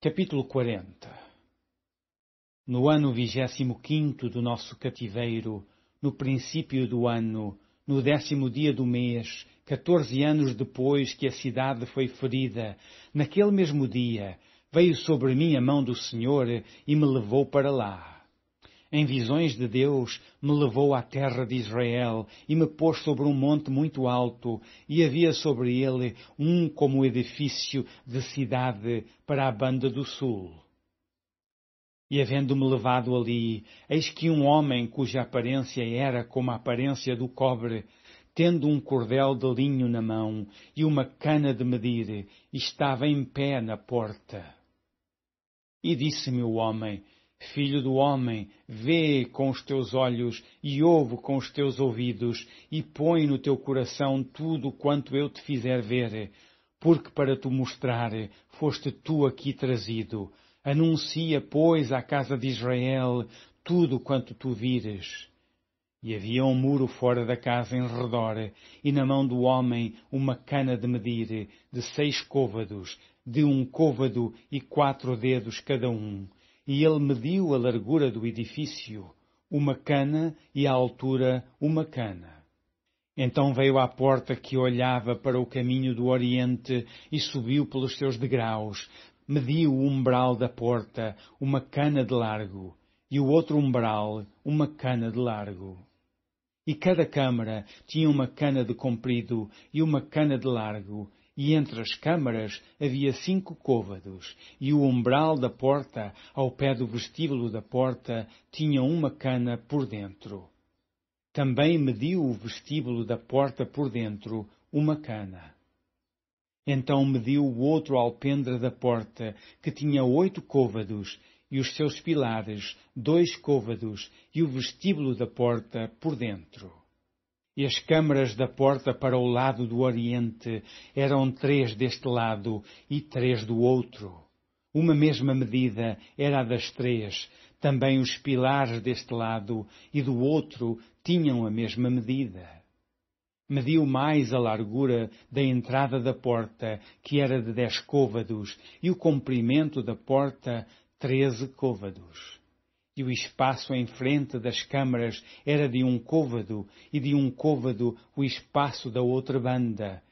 Capítulo 40 No ano vigésimo quinto do nosso cativeiro, no princípio do ano, no décimo dia do mês, quatorze anos depois que a cidade foi ferida, naquele mesmo dia, veio sobre mim a mão do Senhor e me levou para lá em visões de Deus, me levou à terra de Israel e me pôs sobre um monte muito alto, e havia sobre ele um como edifício de cidade para a banda do sul. E havendo-me levado ali, eis que um homem cuja aparência era como a aparência do cobre, tendo um cordel de linho na mão e uma cana de medir, estava em pé na porta. E disse-me o homem, Filho do homem, vê com os teus olhos e ouve com os teus ouvidos e põe no teu coração tudo quanto eu te fizer ver, porque para te mostrar foste tu aqui trazido. Anuncia, pois, à casa de Israel tudo quanto tu vires. E havia um muro fora da casa em redor, e na mão do homem uma cana de medir, de seis côvados, de um côvado e quatro dedos cada um e ele mediu a largura do edifício, uma cana, e a altura, uma cana. Então veio à porta que olhava para o caminho do Oriente e subiu pelos seus degraus. Mediu o umbral da porta, uma cana de largo, e o outro umbral, uma cana de largo. E cada câmara tinha uma cana de comprido e uma cana de largo, e entre as câmaras havia cinco côvados, e o umbral da porta, ao pé do vestíbulo da porta, tinha uma cana por dentro. Também mediu o vestíbulo da porta por dentro, uma cana. Então mediu o outro alpendre da porta, que tinha oito côvados, e os seus pilares, dois côvados, e o vestíbulo da porta por dentro e as câmaras da porta para o lado do oriente eram três deste lado e três do outro. Uma mesma medida era a das três. Também os pilares deste lado e do outro tinham a mesma medida. Mediu mais a largura da entrada da porta, que era de dez côvados, e o comprimento da porta, treze côvados e o espaço em frente das câmaras era de um côvado, e de um côvado o espaço da outra banda.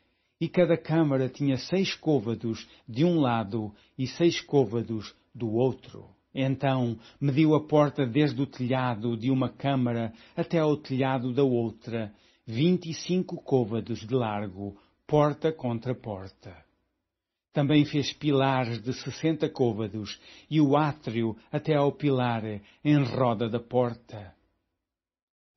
E cada câmara tinha seis côvados de um lado e seis côvados do outro. Então mediu a porta desde o telhado de uma câmara até ao telhado da outra, vinte e cinco côvados de largo, porta contra porta. Também fez pilares de sessenta côvados e o átrio até ao pilar em roda da porta.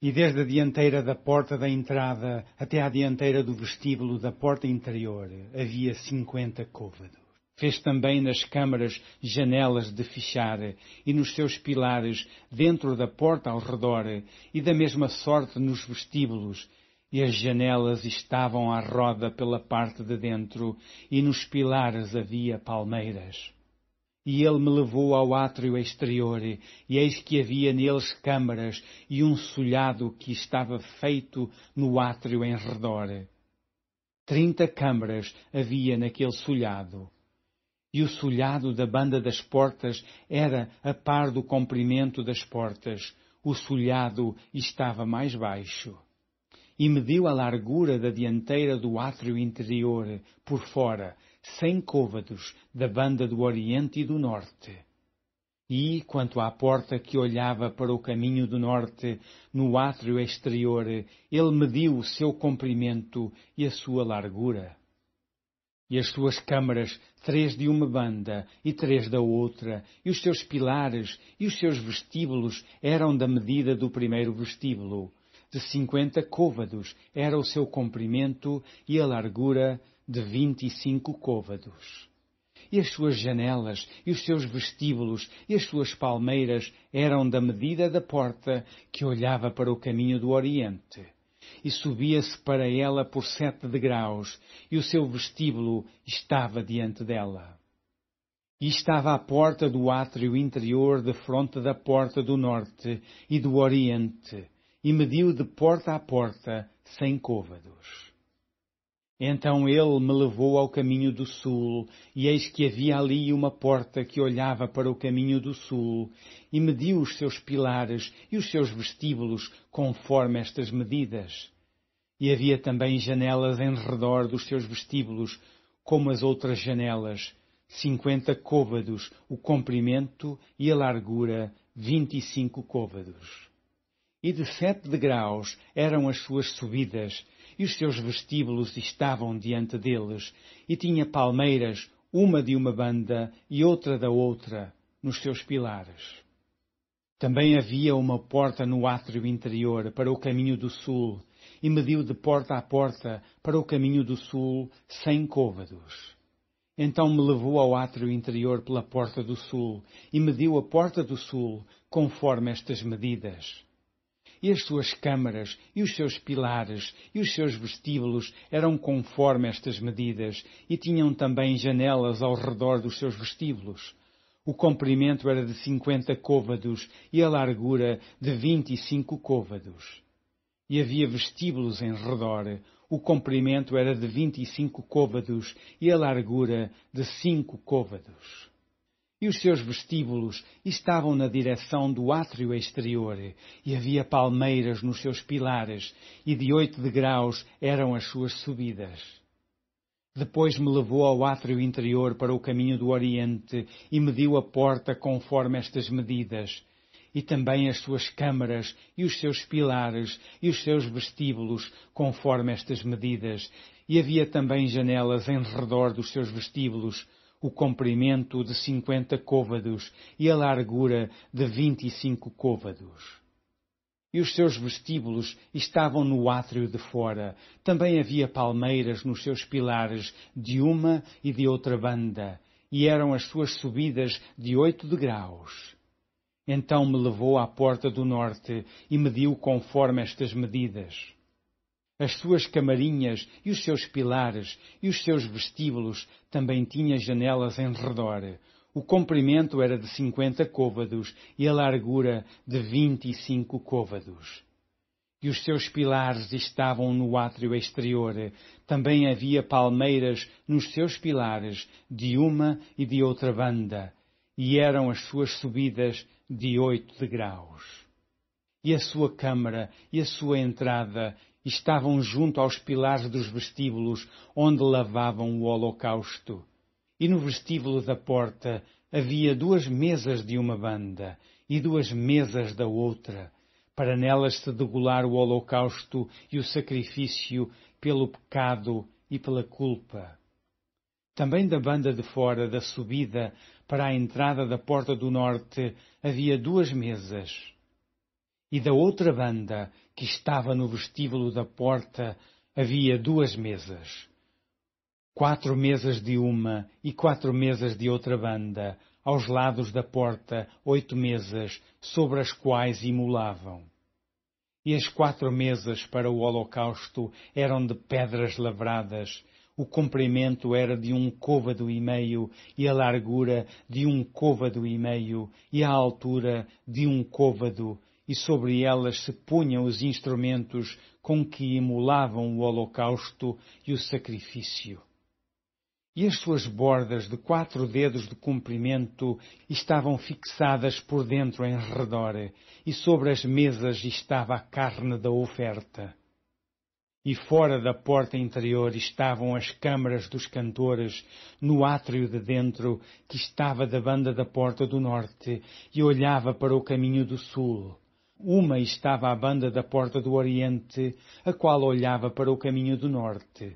E desde a dianteira da porta da entrada até à dianteira do vestíbulo da porta interior havia cinquenta côvados. Fez também nas câmaras janelas de fechar e nos seus pilares dentro da porta ao redor e da mesma sorte nos vestíbulos e as janelas estavam à roda pela parte de dentro, e nos pilares havia palmeiras. E ele me levou ao átrio exterior, e eis que havia neles câmaras e um solhado que estava feito no átrio em redor. Trinta câmaras havia naquele solhado. E o solhado da banda das portas era a par do comprimento das portas. O solhado estava mais baixo e mediu a largura da dianteira do átrio interior, por fora, cem côvados, da banda do oriente e do norte. E, quanto à porta que olhava para o caminho do norte, no átrio exterior, ele mediu o seu comprimento e a sua largura. E as suas câmaras, três de uma banda e três da outra, e os seus pilares e os seus vestíbulos eram da medida do primeiro vestíbulo, de cinquenta côvados era o seu comprimento e a largura de vinte e cinco côvados. E as suas janelas, e os seus vestíbulos, e as suas palmeiras eram da medida da porta que olhava para o caminho do Oriente. E subia-se para ela por sete degraus, e o seu vestíbulo estava diante dela. E estava à porta do átrio interior, de fronte da porta do norte e do oriente, e mediu de porta a porta sem côvados. Então ele me levou ao caminho do sul, e eis que havia ali uma porta que olhava para o caminho do sul, e mediu os seus pilares e os seus vestíbulos conforme estas medidas. E havia também janelas em redor dos seus vestíbulos, como as outras janelas, cinquenta côvados o comprimento e a largura, vinte e cinco côvados e de sete degraus eram as suas subidas, e os seus vestíbulos estavam diante deles, e tinha palmeiras, uma de uma banda e outra da outra, nos seus pilares. Também havia uma porta no átrio interior para o caminho do sul, e mediu de porta a porta para o caminho do sul cem côvados. Então me levou ao átrio interior pela porta do sul, e mediu a porta do sul conforme estas medidas e as suas câmaras, e os seus pilares, e os seus vestíbulos eram conforme estas medidas, e tinham também janelas ao redor dos seus vestíbulos. O comprimento era de cinquenta côvados, e a largura de vinte e cinco côvados. E havia vestíbulos em redor, o comprimento era de vinte e cinco côvados, e a largura de cinco côvados e os seus vestíbulos estavam na direção do átrio exterior, e havia palmeiras nos seus pilares, e de oito degraus eram as suas subidas. Depois me levou ao átrio interior para o caminho do Oriente, e mediu a porta conforme estas medidas, e também as suas câmaras, e os seus pilares, e os seus vestíbulos, conforme estas medidas, e havia também janelas em redor dos seus vestíbulos, o comprimento de cinquenta côvados e a largura de vinte e cinco côvados. E os seus vestíbulos estavam no átrio de fora. Também havia palmeiras nos seus pilares, de uma e de outra banda, e eram as suas subidas de oito degraus. Então me levou à porta do norte e mediu conforme estas medidas as suas camarinhas e os seus pilares e os seus vestíbulos também tinha janelas em redor. O comprimento era de cinquenta côvados e a largura de vinte e cinco côvados. E os seus pilares estavam no átrio exterior. Também havia palmeiras nos seus pilares, de uma e de outra banda, e eram as suas subidas de oito degraus e a sua câmara, e a sua entrada, estavam junto aos pilares dos vestíbulos onde lavavam o holocausto. E no vestíbulo da porta havia duas mesas de uma banda e duas mesas da outra, para nelas se degolar o holocausto e o sacrifício pelo pecado e pela culpa. Também da banda de fora da subida para a entrada da porta do norte havia duas mesas e da outra banda que estava no vestíbulo da porta havia duas mesas. Quatro mesas de uma e quatro mesas de outra banda, aos lados da porta, oito mesas, sobre as quais imolavam. E as quatro mesas para o holocausto eram de pedras lavradas, o comprimento era de um côvado e meio, e a largura de um côvado e meio, e a altura de um côvado, e sobre elas se punham os instrumentos com que emulavam o holocausto e o sacrifício. E as suas bordas de quatro dedos de comprimento estavam fixadas por dentro em redor, e sobre as mesas estava a carne da oferta. E fora da porta interior estavam as câmaras dos cantores, no átrio de dentro, que estava da banda da porta do norte, e olhava para o caminho do sul uma estava à banda da porta do Oriente, a qual olhava para o caminho do Norte.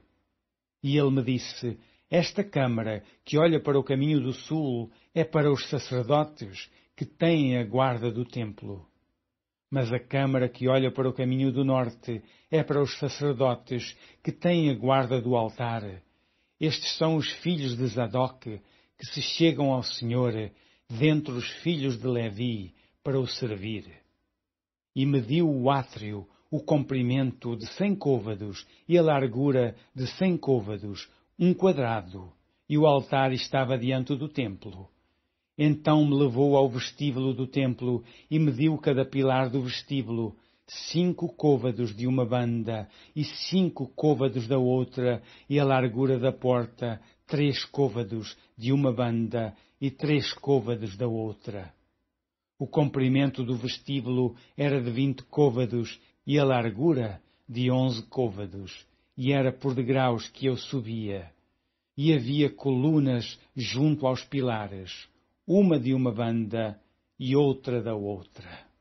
E ele me disse, Esta câmara, que olha para o caminho do Sul, é para os sacerdotes, que têm a guarda do templo. Mas a câmara que olha para o caminho do Norte é para os sacerdotes, que têm a guarda do altar. Estes são os filhos de Zadok, que se chegam ao Senhor, dentre os filhos de Levi, para o servir e mediu o átrio, o comprimento de cem côvados e a largura de cem côvados, um quadrado, e o altar estava diante do templo. Então me levou ao vestíbulo do templo e mediu cada pilar do vestíbulo, cinco côvados de uma banda e cinco côvados da outra, e a largura da porta, três côvados de uma banda e três côvados da outra. O comprimento do vestíbulo era de vinte côvados e a largura de onze côvados, e era por degraus que eu subia. E havia colunas junto aos pilares, uma de uma banda e outra da outra.